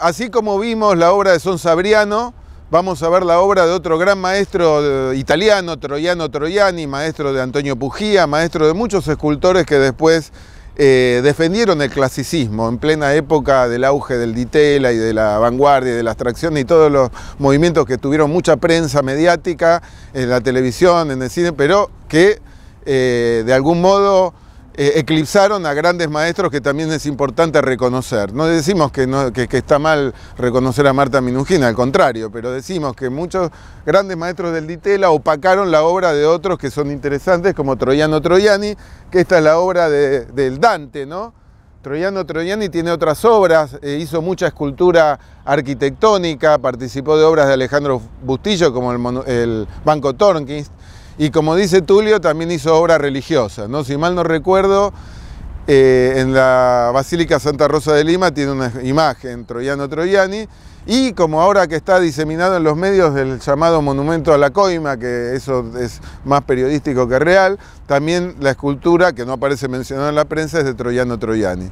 Así como vimos la obra de Son Sabriano, vamos a ver la obra de otro gran maestro eh, italiano, Troiano Troiani, maestro de Antonio Pugía, maestro de muchos escultores que después eh, defendieron el clasicismo en plena época del auge del ditela y de la vanguardia y de la abstracción y todos los movimientos que tuvieron mucha prensa mediática en la televisión, en el cine, pero que eh, de algún modo eh, eclipsaron a grandes maestros que también es importante reconocer. No decimos que, está mal reconocer a Marta Minujina, al contrario, pero decimos que muchos grandes maestros del Ditela opacaron la obra de otros que son interesantes, como Troiano Troiani, que esta es la obra del Dante, ¿no? Troiano Troiani tiene otras obras, eh, hizo mucha escultura arquitectónica, participó de obras de Alejandro Bustillo como el, el Banco Tornquist, y como dice Tulio, también hizo obra religiosa. ¿no? Si mal no recuerdo, eh, en la Basílica Santa Rosa de Lima tiene una imagen, Troiano Troyani, y como ahora que está diseminado en los medios del llamado Monumento a la Coima, que eso es más periodístico que real, también la escultura, que no aparece mencionada en la prensa, es de Troiano Troyani.